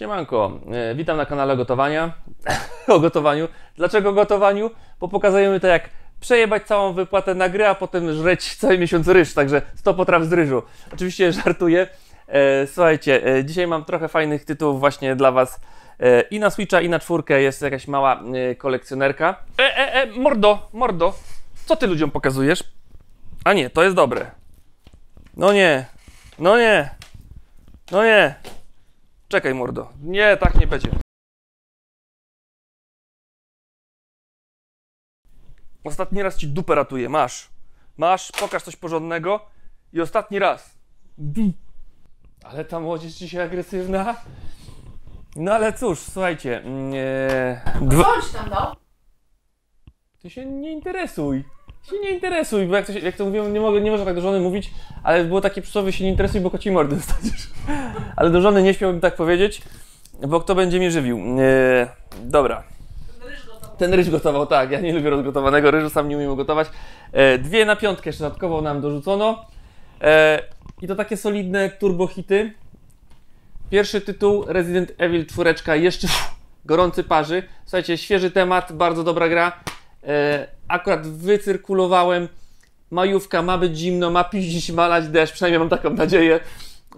Siemanko, e, witam na kanale gotowania. o gotowaniu. Dlaczego gotowaniu? Bo pokazujemy to jak przejebać całą wypłatę na gry, a potem żreć cały miesiąc ryż, także 100 potraw z ryżu. Oczywiście żartuję. E, słuchajcie, e, dzisiaj mam trochę fajnych tytułów właśnie dla Was. E, I na Switcha, i na czwórkę jest jakaś mała e, kolekcjonerka. E, e, e, mordo, mordo, co Ty ludziom pokazujesz? A nie, to jest dobre. No nie, no nie, no nie. Czekaj, mordo. Nie, tak nie będzie. Ostatni raz ci dupę ratuje. Masz. Masz, pokaż coś porządnego. I ostatni raz. Ale ta młodzież dzisiaj agresywna. No ale cóż, słuchajcie. Yy, dwa... Chodź tam, no. Ty się nie interesuj się nie interesuj, bo jak to, się, jak to mówiłem, nie, mogę, nie można tak do żony mówić, ale było takie przysłowie, się nie interesuj, bo koci mordy dostaniesz. ale do żony nie śmiałbym tak powiedzieć, bo kto będzie mnie żywił. Eee, dobra. Ten ryż, Ten ryż gotował, tak, ja nie lubię rozgotowanego ryżu, sam nie umiem gotować. E, dwie na piątkę jeszcze dodatkowo nam dorzucono. E, I to takie solidne turbohity. Pierwszy tytuł Resident Evil 4, jeszcze gorący parzy. Słuchajcie, świeży temat, bardzo dobra gra. E, akurat wycyrkulowałem, majówka ma być zimno, ma piździć, malać deszcz, przynajmniej mam taką nadzieję,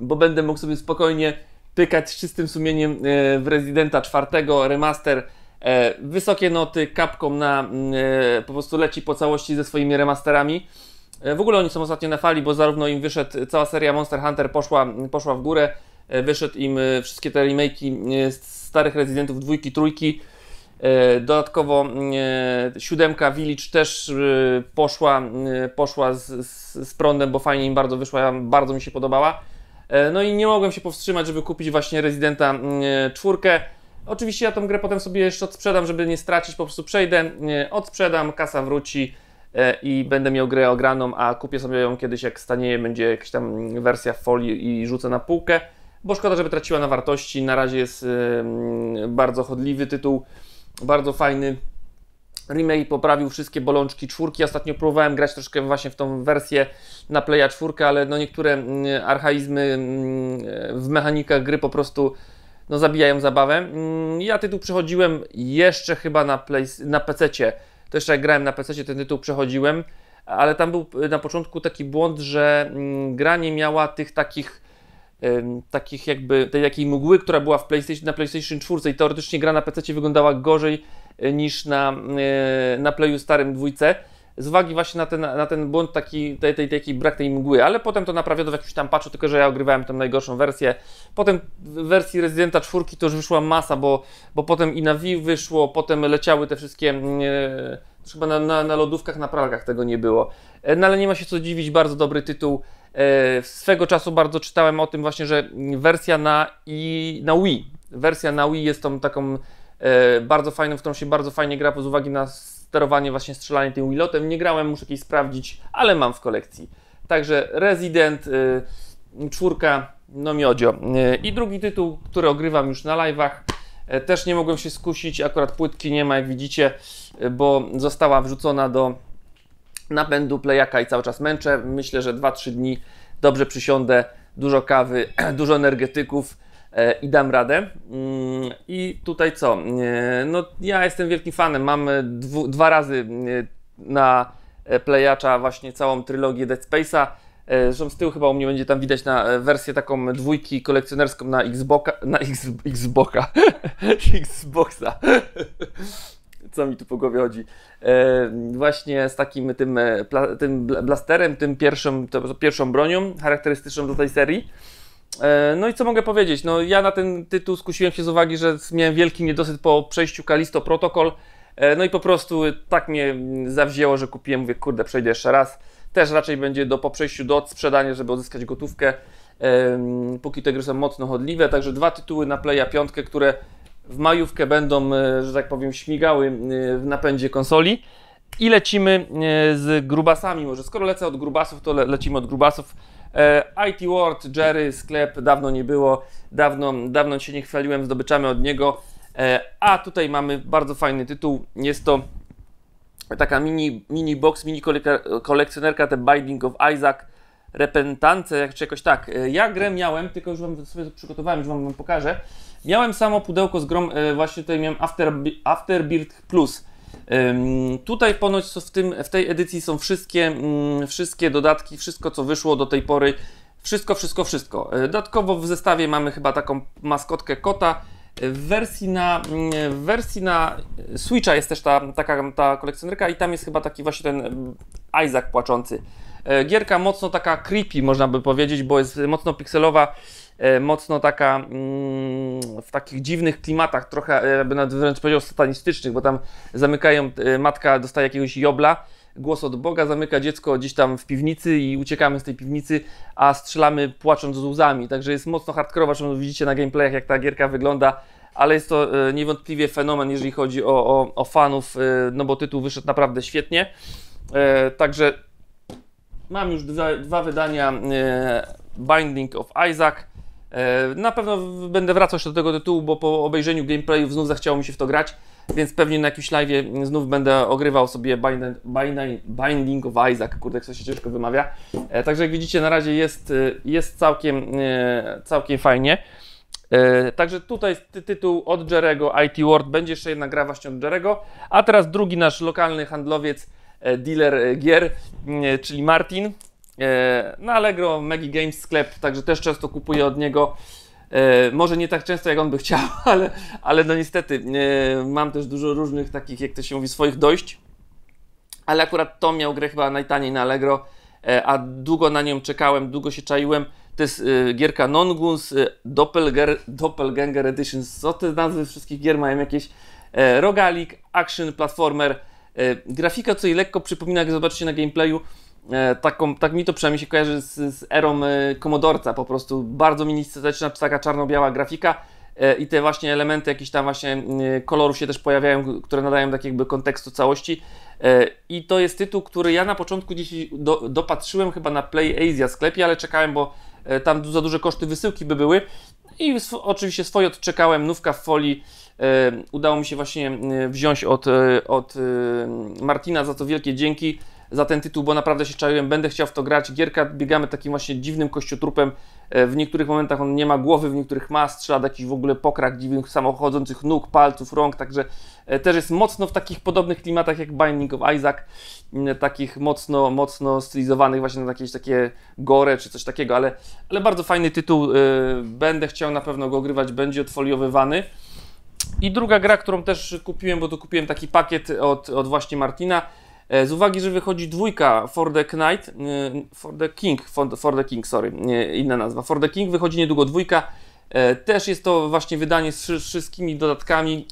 bo będę mógł sobie spokojnie pykać z czystym sumieniem e, w Residenta 4 remaster. E, wysokie noty, kapkom na, mm, po prostu leci po całości ze swoimi remasterami. W ogóle oni są ostatnio na fali, bo zarówno im wyszedł, cała seria Monster Hunter poszła, poszła w górę, wyszedł im wszystkie te remake'i starych rezydentów dwójki, trójki, E, dodatkowo e, siódemka Village też e, poszła, poszła z, z, z prądem, bo fajnie im bardzo wyszła, bardzo mi się podobała. No i nie mogłem się powstrzymać, żeby kupić właśnie Residenta czwórkę. Oczywiście ja tą grę potem sobie jeszcze odsprzedam, żeby nie stracić, po prostu przejdę, odsprzedam, kasa wróci i będę miał grę ograną, a kupię sobie ją kiedyś jak stanieje, będzie jakaś tam wersja w folii i rzucę na półkę, bo szkoda, żeby traciła na wartości, na razie jest bardzo chodliwy tytuł. Bardzo fajny remake poprawił wszystkie bolączki czwórki. Ostatnio próbowałem grać troszkę właśnie w tą wersję na Playa czwórka ale no niektóre mm, archaizmy mm, w mechanikach gry po prostu no zabijają zabawę. Mm, ja tytuł przechodziłem jeszcze chyba na, play, na PC-cie. To jeszcze jak grałem na PC-cie, ten tytuł przechodziłem, ale tam był na początku taki błąd, że gra nie miała tych takich takich jakby, tej takiej mgły, która była w PlayStation, na PlayStation 4 i teoretycznie gra na PC wyglądała gorzej e, niż na, e, na Playu starym dwójce, z uwagi właśnie na ten, na ten błąd, taki, tej, tej, taki brak tej mgły, ale potem to naprawiono w jakimś tam patchu, tylko że ja ogrywałem tę najgorszą wersję. Potem w wersji Residenta 4 to już wyszła masa, bo, bo potem i na Wii wyszło, potem leciały te wszystkie... Mm, e, chyba na, na, na lodówkach, na pralkach tego nie było. E, no ale nie ma się co dziwić, bardzo dobry tytuł. E, swego czasu bardzo czytałem o tym właśnie, że wersja na, i, na Wii, wersja na Wii jest tą taką e, bardzo fajną, w którą się bardzo fajnie gra, z uwagi na sterowanie, właśnie strzelanie tym Wilotem. Nie grałem, muszę jakieś sprawdzić, ale mam w kolekcji. Także Resident, e, czwórka, no miodzio. I drugi tytuł, który ogrywam już na live'ach, też nie mogłem się skusić, akurat płytki nie ma, jak widzicie, bo została wrzucona do napędu plejaka i cały czas męczę. Myślę, że 2-3 dni dobrze przysiądę, dużo kawy, dużo energetyków e, i dam radę. Mm, I tutaj co? No, ja jestem wielkim fanem. Mam e, dwu, dwa razy e, na plejacza właśnie całą trylogię Dead Space'a. Zresztą z tyłu chyba u mnie będzie tam widać na wersję taką dwójki kolekcjonerską na Xboxa, na X, Xboxa, Xboxa co mi tu po głowie chodzi. E, właśnie z takim tym, e, tym blasterem, tym pierwszym, pierwszą bronią charakterystyczną do tej serii. E, no i co mogę powiedzieć? No ja na ten tytuł skusiłem się z uwagi, że miałem wielki niedosyt po przejściu Kalisto Protocol. No i po prostu tak mnie zawzięło, że kupiłem, mówię, kurde, przejdę jeszcze raz. Też raczej będzie do, po przejściu do sprzedania, żeby odzyskać gotówkę. Póki te gry są mocno chodliwe, także dwa tytuły na Playa 5, które w majówkę będą, e, że tak powiem, śmigały e, w napędzie konsoli. I lecimy e, z grubasami. Może skoro lecę od grubasów, to le lecimy od grubasów. IT World, Jerry, sklep, dawno nie było, dawno, dawno się nie chwaliłem zdobyczami od niego. A tutaj mamy bardzo fajny tytuł. Jest to taka mini, mini box, mini kolekcjonerka, The Binding of Isaac, Repentance, czy jakoś tak. Ja grę miałem, tylko już wam sobie przygotowałem, już wam pokażę. Miałem samo pudełko z grom, e, właśnie tutaj miałem After, Afterbeard Plus. Tutaj ponoć w, tym, w tej edycji są wszystkie, mm, wszystkie dodatki, wszystko co wyszło do tej pory, wszystko, wszystko, wszystko. E, dodatkowo w zestawie mamy chyba taką maskotkę kota. E, w wersji na, mm, w wersji na Switcha jest też ta, taka, ta kolekcjonerka i tam jest chyba taki właśnie ten mm, Isaac płaczący. Gierka mocno taka creepy można by powiedzieć, bo jest mocno pikselowa E, mocno taka mm, w takich dziwnych klimatach, trochę e, jakby nawet wręcz powiedział satanistycznych, bo tam zamykają, e, matka dostaje jakiegoś jobla, głos od Boga, zamyka dziecko gdzieś tam w piwnicy i uciekamy z tej piwnicy, a strzelamy płacząc z łzami. Także jest mocno hardkorowa, zresztą widzicie na gameplayach, jak ta gierka wygląda, ale jest to niewątpliwie fenomen, jeżeli chodzi o, o, o fanów, no bo tytuł wyszedł naprawdę świetnie. Także mam już dwa, dwa wydania Binding of Isaac E, na pewno będę wracał jeszcze do tego tytułu, bo po obejrzeniu gameplayu znów zachciało mi się w to grać, więc pewnie na jakimś live znów będę ogrywał sobie Binding, of Isaac, kurde, jak to się ciężko wymawia. E, także jak widzicie, na razie jest, e, jest całkiem, całkiem fajnie. Także tutaj tytuł od Jerego, IT World, będzie jeszcze jedna gra właśnie od Jerego. A teraz drugi nasz lokalny handlowiec, dealer gier, czyli Martin. E, na Allegro, Megi Games sklep, także też często kupuję od niego. E, może nie tak często, jak on by chciał, ale, ale no niestety e, mam też dużo różnych takich, jak to się mówi, swoich dojść. Ale akurat to miał grę chyba najtaniej na Allegro, a długo na nią czekałem, długo się czaiłem. To jest gierka Nonguns Doppelger, Doppelganger Edition. Co te nazwy wszystkich gier mają jakieś? Rogalik, action, platformer. Grafika, co i lekko przypomina, jak zobaczycie na gameplayu, E, taką, tak mi to przynajmniej się kojarzy z, z erą e, Komodorca po prostu. Bardzo minimalistyczna, taka czarno-biała grafika e, i te właśnie elementy jakichś tam właśnie kolorów się też pojawiają, które nadają tak jakby kontekstu całości. I to jest tytuł, który ja na początku dzisiaj do, dopatrzyłem chyba na Play Asia sklepie, ale czekałem, bo tam za duże koszty wysyłki by były. I sw oczywiście swoje odczekałem, nówka w folii udało mi się właśnie wziąć od, od Martina, za to wielkie dzięki za ten tytuł, bo naprawdę się czaiłem, będę chciał w to grać. Gierka, biegamy takim właśnie dziwnym kościotrupem, e, w niektórych momentach on nie ma głowy, w niektórych ma, strzela jakiś w ogóle pokrak dziwnych, samochodzących nóg, palców, rąk, także e, też jest mocno w takich podobnych klimatach jak Binding of Isaac, takich mocno, mocno stylizowanych właśnie na jakieś takie gore czy coś takiego, ale, ale bardzo fajny tytuł, e, będę chciał na pewno go ogrywać, będzie odfoliowywany. I druga gra, którą też kupiłem, bo to kupiłem taki pakiet od, od właśnie Martina, E, z uwagi, że wychodzi dwójka For the Knight, e, For the King, For the King, sorry, inna nazwa. For the King wychodzi niedługo dwójka. E, też jest to właśnie wydanie z wszystkimi dodatkami.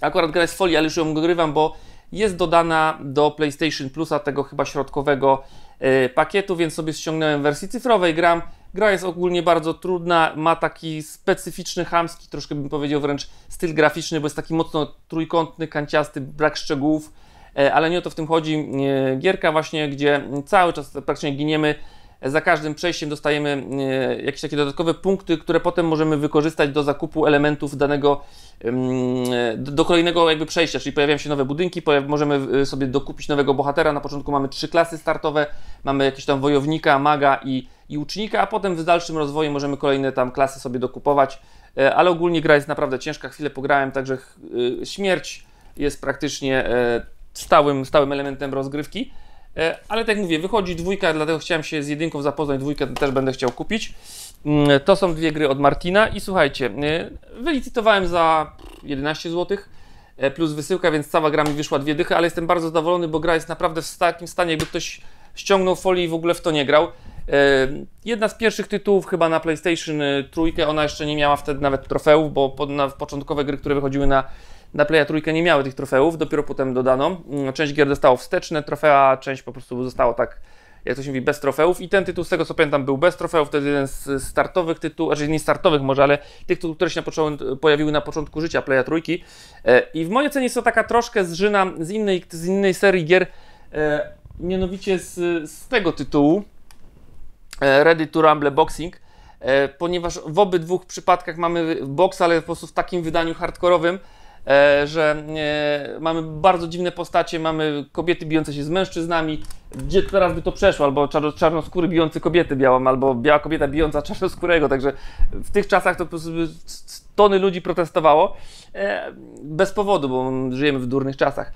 Akurat gra jest w folii, ale już ją grywam, bo jest dodana do PlayStation Plusa, tego chyba środkowego pakietu, więc sobie ściągnąłem wersji cyfrowej, gram. Gra jest ogólnie bardzo trudna, ma taki specyficzny, chamski, troszkę bym powiedział wręcz styl graficzny, bo jest taki mocno trójkątny, kanciasty, brak szczegółów E, ale nie o to w tym chodzi. E, gierka właśnie, gdzie cały czas praktycznie giniemy, za każdym przejściem dostajemy e, jakieś takie dodatkowe punkty, które potem możemy wykorzystać do zakupu elementów danego, do kolejnego jakby przejścia, czyli pojawiają się nowe budynki, możemy sobie dokupić nowego bohatera. Na początku mamy trzy klasy startowe, mamy jakieś tam wojownika, maga i, i ucznika, a potem w dalszym rozwoju możemy kolejne tam klasy sobie dokupować, ale ogólnie gra jest naprawdę ciężka, chwilę pograłem, także śmierć jest praktycznie stałym, stałym elementem rozgrywki. E, ale tak jak mówię, wychodzi dwójka, dlatego chciałem się z jedynką zapoznać, dwójkę też będę chciał kupić. Mm, to są dwie gry od Martina i słuchajcie, e, wylicytowałem za 11 zł e, plus wysyłka, więc cała gra mi wyszła dwie dychy, ale jestem bardzo zadowolony, bo gra jest naprawdę w takim stanie, jakby ktoś ściągnął folię i w ogóle w to nie grał. Jedna z pierwszych tytułów chyba na PlayStation trójkę, ona jeszcze nie miała wtedy nawet trofeów, bo na początkowe gry, które wychodziły na na Playa trójkę nie miały tych trofeów, dopiero potem dodano. Mm, część gier dostało wsteczne trofea, część po prostu została tak, jak to się mówi, bez trofeów. I ten tytuł, z tego co pamiętam, był bez trofeów. To jest jeden z startowych tytułów, znaczy nie startowych może, ale tych które się na początku, pojawiły na początku życia Playa trójki. E, I w mojej ocenie jest to taka troszkę zżyna z innej, z innej serii gier, e, mianowicie z, z tego tytułu, e, Ready to Rumble Boxing ponieważ w obydwu przypadkach mamy boks, ale po prostu w takim wydaniu hardkorowym, E, że e, mamy bardzo dziwne postacie, mamy kobiety bijące się z mężczyznami, gdzie teraz by to przeszło, albo czarnoskóry bijący kobietę białą, albo biała kobieta bijąca czarnoskórego, także w tych czasach to po prostu tony ludzi protestowało, e, bez powodu, bo żyjemy w durnych czasach.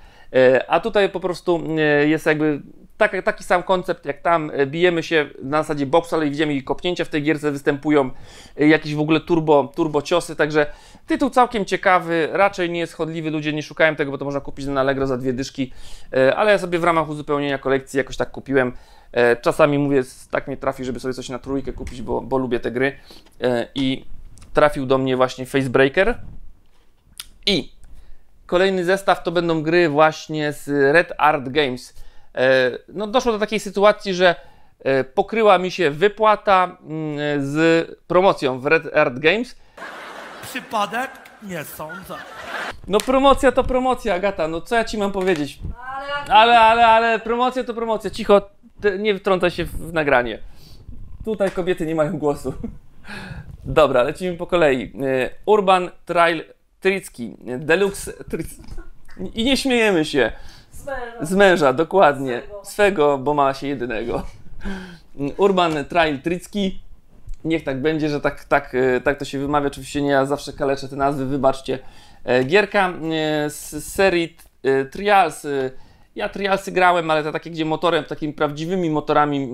A tutaj po prostu jest jakby taki taki sam koncept jak tam, e, bijemy się na zasadzie boksu, ale widzimy i kopnięcia w tej gierce występują, e, jakieś w ogóle turbo, turbo ciosy, także tytuł całkiem ciekawy, raczej nie jest chodliwy, ludzie nie szukają tego, bo to można kupić na Allegro za dwie dyszki, e, ale ja sobie w ramach uzupełnienia kolekcji jakoś tak kupiłem, czasami mówię, tak mnie trafi, żeby sobie coś na trójkę kupić, bo, bo lubię te gry i trafił do mnie właśnie Facebreaker i kolejny zestaw to będą gry właśnie z Red Art Games, E, no doszło do takiej sytuacji, że e, pokryła mi się wypłata mm, z promocją w Red Art Games. Przypadek? Nie sądzę. No promocja to promocja, Agata, no co ja ci mam powiedzieć? Ale, ale, ale, promocja to promocja. Cicho, nie wtrącaj się w nagranie. Tutaj kobiety nie mają głosu. Dobra, lecimy po kolei. E, Urban Trail Tricki, Deluxe Tricki. I nie śmiejemy się. Z męża. dokładnie. Swego. Swego, bo ma się jedynego. Urban Trail Tricki. Niech tak będzie, że tak, tak, e, tak to się wymawia. Oczywiście nie ja zawsze kaleczę te nazwy, wybaczcie. E, Gierka e, z serii Trials. Ja trialsy grałem, ale to takie, gdzie motorem, takimi prawdziwymi motorami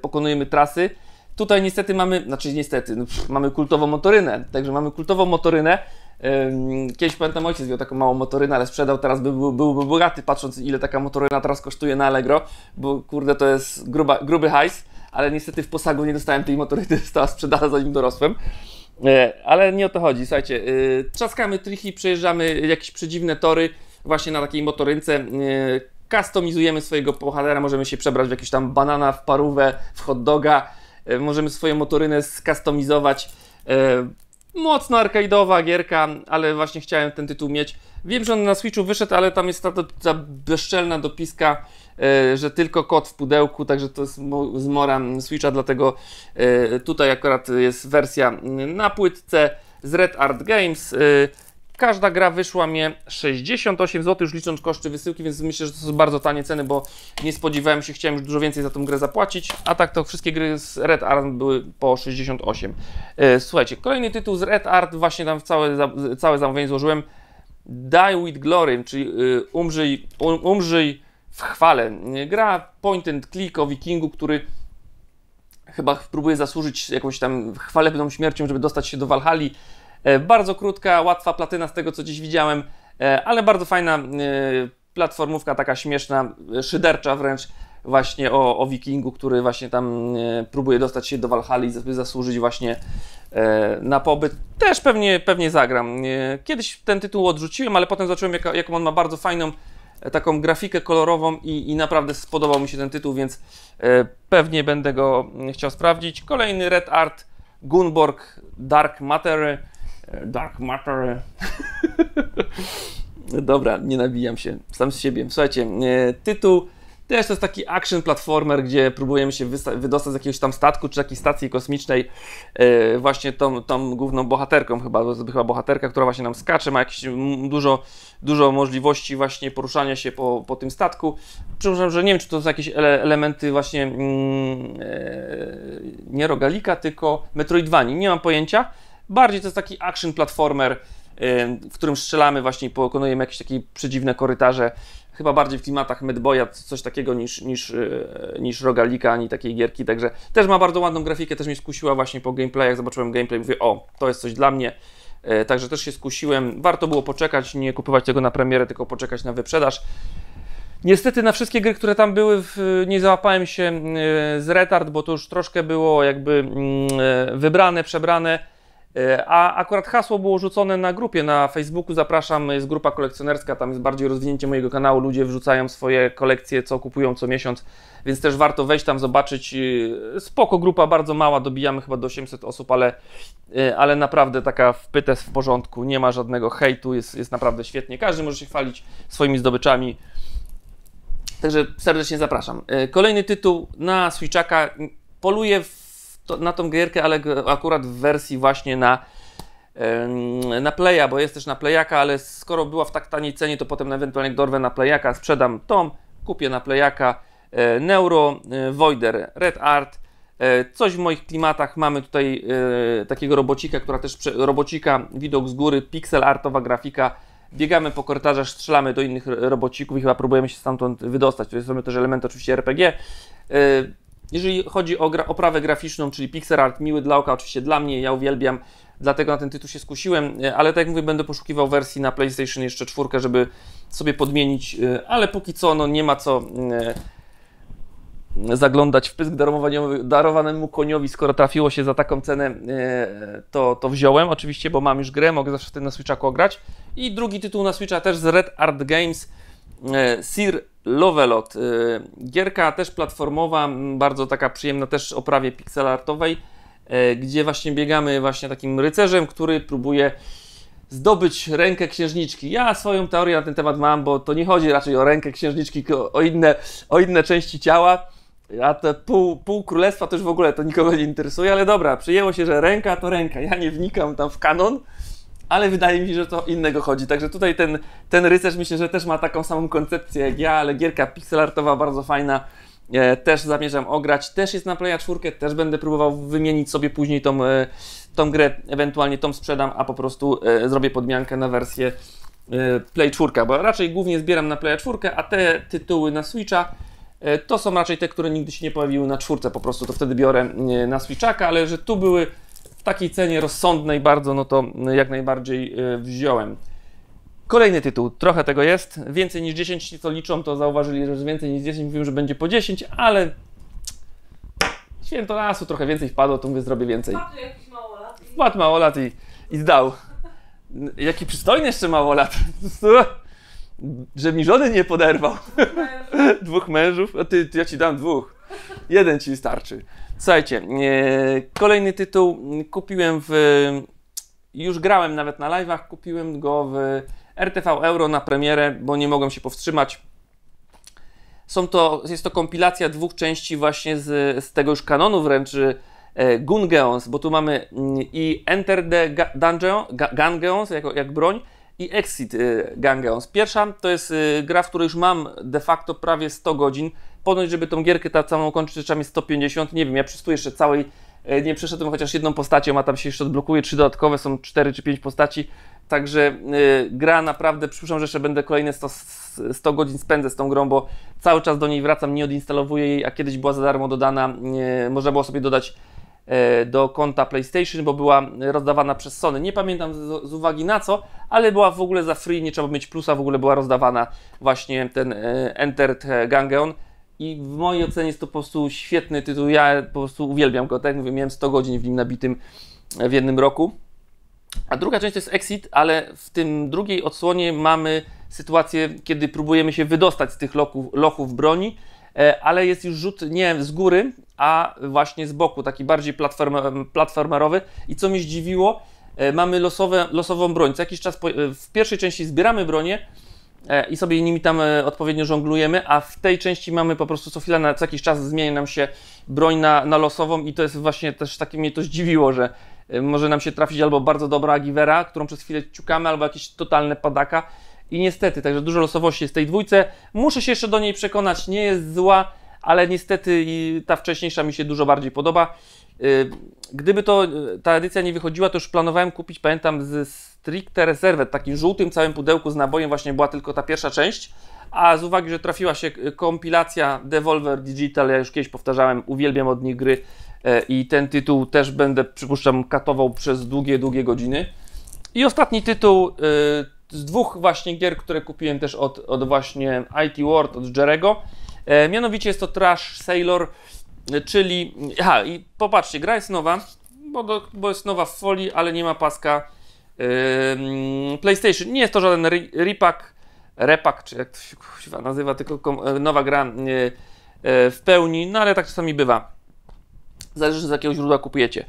pokonujemy trasy. Tutaj niestety mamy, znaczy niestety, no pff, mamy kultową motorynę. Także mamy kultową motorynę, Kiedyś pamiętam ojciec miał taką małą motorynę, ale sprzedał, teraz by, byłby bogaty, patrząc ile taka motoryna teraz kosztuje na Allegro, bo kurde to jest gruba, gruby hajs, ale niestety w posagu nie dostałem tej motoryny, została sprzedana zanim dorosłem. E, ale nie o to chodzi, słuchajcie, e, trzaskamy trichy, przejeżdżamy jakieś przedziwne tory właśnie na takiej motorynce, e, customizujemy swojego bohatera, możemy się przebrać w jakieś tam banana, w parówę, w hot doga, możemy swoją motorynę skustomizować mocno arcade'owa gierka, ale właśnie chciałem ten tytuł mieć. Wiem, że on na Switchu wyszedł, ale tam jest ta, ta bezczelna dopiska, e, że tylko kot w pudełku, także to jest zmora Switcha, dlatego e, tutaj akurat jest wersja e, na płytce z Red Art Games. Każda gra wyszła mnie 68 zł, już licząc koszty wysyłki, więc myślę, że to są bardzo tanie ceny, bo nie spodziewałem się, chciałem już dużo więcej za tą grę zapłacić. A tak to wszystkie gry z Red Art były po 68. E, słuchajcie, kolejny tytuł z Red Art, właśnie tam całe, całe zamówienie złożyłem. Die with Glory, czyli e, umrzyj, um, umrzyj w chwale. E, gra point and click o wikingu, który chyba próbuje zasłużyć jakąś tam chwalebną śmiercią, żeby dostać się do Valhalla. E, bardzo krótka, łatwa platyna z tego co dziś widziałem, e, ale bardzo fajna e, platformówka, taka śmieszna, szydercza wręcz, właśnie o, o wikingu, który właśnie tam próbuje dostać się do Walhali i zasłużyć właśnie na pobyt. Też pewnie, pewnie zagram. Kiedyś ten tytuł odrzuciłem, ale potem zobaczyłem jaka, jaką on ma bardzo fajną taką grafikę kolorową i, i, naprawdę spodobał mi się ten tytuł, więc pewnie będę go chciał sprawdzić. Kolejny Red Art Gunborg Dark Matter. Dark Matter. Dobra, nie nabijam się sam z siebie. Słuchajcie, e, tytuł też to jest taki action platformer, gdzie próbujemy się wydostać z jakiegoś tam statku czy jakiejś stacji kosmicznej e, właśnie tą, tą główną bohaterką chyba, bo chyba bohaterka, która właśnie nam skacze, ma jakieś dużo, dużo możliwości właśnie poruszania się po, po tym statku. Przypuszczam, że nie wiem, czy to są jakieś ele elementy właśnie yy, nie rogalika, tylko Metroidvanii? nie mam pojęcia. Bardziej to jest taki action platformer, y, w którym strzelamy właśnie i pokonujemy jakieś takie przedziwne korytarze. Chyba bardziej w klimatach Medboya, coś takiego niż, niż, y, niż Rogalika, ani takiej gierki, także też ma bardzo ładną grafikę, też mnie skusiła właśnie po gameplayach, zobaczyłem gameplay, mówię o, to jest coś dla mnie. Y, także też się skusiłem. Warto było poczekać, nie kupować tego na premierę, tylko poczekać na wyprzedaż. Niestety na wszystkie gry, które tam były, nie załapałem się z retard, bo to już troszkę było jakby mm, wybrane, przebrane. E, a akurat hasło było rzucone na grupie na Facebooku. Zapraszam, jest grupa kolekcjonerska, tam jest bardziej rozwinięcie mojego kanału. Ludzie wrzucają swoje kolekcje, co kupują co miesiąc, więc też warto wejść tam, zobaczyć. E, spoko, grupa bardzo mała, dobijamy chyba do 800 osób, ale, e, ale naprawdę taka wpyta w porządku. Nie ma żadnego hejtu, jest, jest naprawdę świetnie. Każdy może się chwalić swoimi zdobyczami. Także serdecznie zapraszam. Kolejny tytuł na Switchaka. Poluję w to, na tą gierkę, ale akurat w wersji właśnie na, na Playa, bo jest też na Playaka, ale skoro była w tak taniej cenie, to potem ewentualnie dorwę na Playaka, sprzedam tą, kupię na Playaka e, Neuro, e, Voider, Red Art, e, Coś w moich klimatach mamy tutaj e, takiego robocika, która też robocika, widok z góry, pixel artowa grafika. Biegamy po korytarzach, strzelamy do innych robocików i chyba próbujemy się stamtąd wydostać. To jest też element oczywiście RPG. E, jeżeli chodzi o gra oprawę graficzną, czyli pixel art, miły dla oka, oczywiście dla mnie, ja uwielbiam, dlatego na ten tytuł się skusiłem, e, ale tak jak mówię, będę poszukiwał wersji na PlayStation jeszcze czwórkę, żeby sobie podmienić, e, ale póki co no, nie ma co e, zaglądać w pysk darowanemu koniowi, skoro trafiło się za taką cenę, to, to wziąłem oczywiście, bo mam już grę, mogę zawsze wtedy na Switcha grać. I drugi tytuł na Switcha też z Red Art Games, E, Sir Lovelot. E, gierka też platformowa, bardzo taka przyjemna też oprawie pixelartowej, e, gdzie właśnie biegamy właśnie takim rycerzem, który próbuje zdobyć rękę księżniczki. Ja swoją teorię na ten temat mam, bo to nie chodzi raczej o rękę księżniczki, tylko o inne, o inne części ciała. A te pół, pół królestwa to już w ogóle to nikogo nie interesuje, ale dobra, przyjęło się, że ręka to ręka. Ja nie wnikam tam w kanon ale wydaje mi się, że to innego chodzi. Także tutaj ten, ten rycerz myślę, że też ma taką samą koncepcję jak ja, ale gierka pixelartowa bardzo fajna. E, też zamierzam ograć, też jest na Playa 4, też będę próbował wymienić sobie później tą, e, tą grę, ewentualnie tą sprzedam, a po prostu e, zrobię podmiankę na wersję e, Play 4, bo raczej głównie zbieram na Playa 4, a te tytuły na Switcha e, to są raczej te, które nigdy się nie pojawiły na czwórce, po prostu to wtedy biorę e, na Switchaka, ale że tu były w takiej cenie rozsądnej bardzo, no to jak najbardziej e, wziąłem. Kolejny tytuł, trochę tego jest, więcej niż 10, ci co liczą to zauważyli, że więcej niż 10, mówiłem, że będzie po 10, ale święto lasu, trochę więcej wpadło, to mówię, zrobię więcej. Wpadł mało lat i, i zdał. Jaki przystojny jeszcze małolat. Że mi żony nie poderwał. Dwóch mężów. Dwóch mężów. Ty, ty, ja ci dam dwóch. Jeden ci starczy. Słuchajcie, e, kolejny tytuł kupiłem w. Już grałem nawet na live'ach, kupiłem go w RTV Euro na premierę, bo nie mogłem się powstrzymać. Są to, jest to kompilacja dwóch części właśnie z, z tego już kanonu wręcz e, Gungeons, bo tu mamy mm, i Enter the Dungeon, Gungeons jako, jak broń i Exit e, Gungeons. Pierwsza to jest gra, w której już mam de facto prawie 100 godzin Ponoć, żeby tą gierkę ta całą kończyć czasami 150, nie wiem, ja przystuję jeszcze całej e, nie przeszedłem chociaż jedną postacią, a tam się jeszcze odblokuje trzy dodatkowe, są cztery czy pięć postaci. Także e, gra naprawdę, przypuszczam, że jeszcze będę kolejne 100, 100 godzin spędzę z tą grą, bo cały czas do niej wracam, nie odinstalowuję jej, a kiedyś była za darmo dodana, yy, można było sobie dodać e, do konta PlayStation, bo była rozdawana przez Sony. Nie pamiętam z, z, uwagi na co, ale była w ogóle za free, nie trzeba mieć plusa, w ogóle była rozdawana właśnie ten e, Entered Gangeon. I w mojej ocenie jest to po prostu świetny tytuł. Ja po prostu uwielbiam go. Tak jak mówię, miałem 100 godzin w nim nabitym e, w jednym roku. A druga część to jest Exit, ale w tym drugiej odsłonie mamy sytuację, kiedy próbujemy się wydostać z tych loków, lochów broni, e, ale jest już rzut nie z góry, a właśnie z boku, taki bardziej platformerowy. I co mnie zdziwiło, e, mamy losowe, losową broń. Co jakiś czas po, w pierwszej części zbieramy bronię, E, i sobie nimi tam e, odpowiednio żonglujemy, a w tej części mamy po prostu co chwila, na co jakiś czas zmienia nam się broń na, na losową i to jest właśnie też takie mnie to zdziwiło, że e, może nam się trafić albo bardzo dobra givera, którą przez chwilę ciukamy, albo jakieś totalne padaka i niestety, także dużo losowości jest w tej dwójce. Muszę się jeszcze do niej przekonać, nie jest zła, ale niestety ta wcześniejsza mi się dużo bardziej podoba. Gdyby to ta edycja nie wychodziła, to już planowałem kupić, pamiętam, z stricte rezerwę, takim żółtym całym pudełku z nabojem właśnie była tylko ta pierwsza część, a z uwagi, że trafiła się kompilacja Devolver Digital, ja już kiedyś powtarzałem, uwielbiam od nich gry e, i ten tytuł też będę, przypuszczam, katował przez długie, długie godziny. I ostatni tytuł e, z dwóch właśnie gier, które kupiłem też od, od właśnie IT World, od Jerego. E, mianowicie jest to Trash Sailor, czyli... Aha, i popatrzcie, gra jest nowa, bo, do, bo jest nowa w folii, ale nie ma paska PlayStation. Nie jest to żaden repack, repack, czy jak to się kuźwa, nazywa, tylko e, nowa gra e, e, w pełni, no ale tak czasami bywa. Zależy z jakiego źródła kupujecie.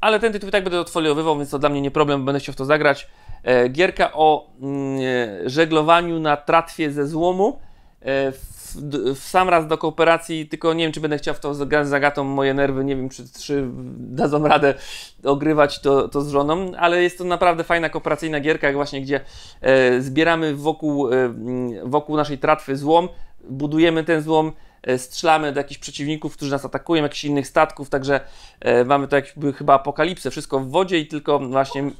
Ale ten tytuł i tak będę odfoliowywał, więc to dla mnie nie problem, będę chciał w to zagrać. Gierka o mm, żeglowaniu na tratwie ze złomu w w, sam raz do kooperacji, tylko nie wiem, czy będę chciał w to z, Agatą moje nerwy, nie wiem, czy, czy dadzą radę ogrywać to, to z żoną, ale jest to naprawdę fajna kooperacyjna gierka, jak właśnie gdzie e, zbieramy wokół, e, wokół naszej tratwy złom, budujemy ten złom, e, strzelamy do jakichś przeciwników, którzy nas atakują, jakichś innych statków, także e, mamy to jakby chyba apokalipsę, wszystko w wodzie i tylko właśnie...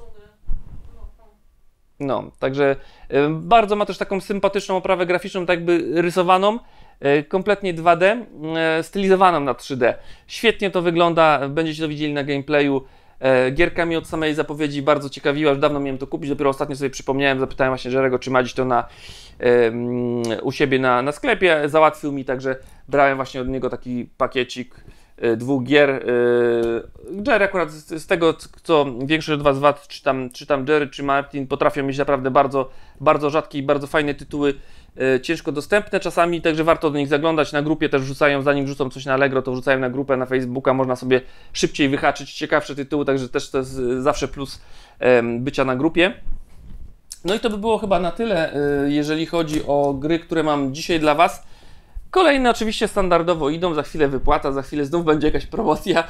No, także y, bardzo ma też taką sympatyczną oprawę graficzną, tak jakby rysowaną, y, kompletnie 2D, y, stylizowaną na 3D. Świetnie to wygląda, będziecie to widzieli na gameplayu. E, gierka mi od samej zapowiedzi bardzo ciekawiła, już dawno miałem to kupić, dopiero ostatnio sobie przypomniałem, zapytałem właśnie Jerego, czy ma to na, um, u siebie na, na sklepie, załatwił mi, także brałem właśnie od niego taki pakiecik Y, dwóch gier. Y, Jerry akurat z, tego, co większość od Was, wad czy, tam, czy tam Jerry, czy Martin, potrafią mieć naprawdę bardzo, bardzo rzadkie i bardzo fajne tytuły, y, ciężko dostępne czasami, także warto do nich zaglądać. Na grupie też wrzucają, zanim rzucą coś na Allegro, to rzucają na grupę, na Facebooka, można sobie szybciej wyhaczyć ciekawsze tytuły, także też to jest zawsze plus bycia na grupie. No i to by było chyba na tyle, jeżeli chodzi o gry, które mam dzisiaj dla Was. Kolejne oczywiście standardowo idą, za chwilę wypłata, za chwilę znów będzie jakaś promocja.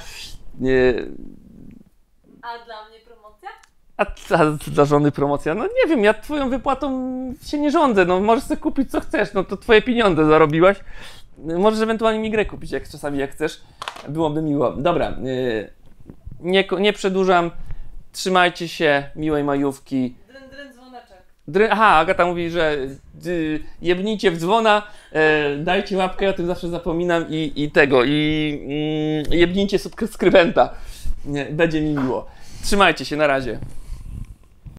A dla mnie promocja? A, a dla żony promocja? No nie wiem, ja twoją wypłatą się nie rządzę, no możesz sobie kupić co chcesz, no to twoje pieniądze zarobiłaś. Możesz ewentualnie grę kupić jak czasami jak chcesz, byłoby miło. Dobra, y, nie, nie przedłużam, trzymajcie się, miłej majówki Dry... Aha, Agata mówi, że y, jebnijcie w dzwona, e, dajcie łapkę, ja o tym zawsze zapominam i, i tego, i y, jebnijcie subskrybenta. Nie, będzie mi miło. Trzymajcie się, na razie.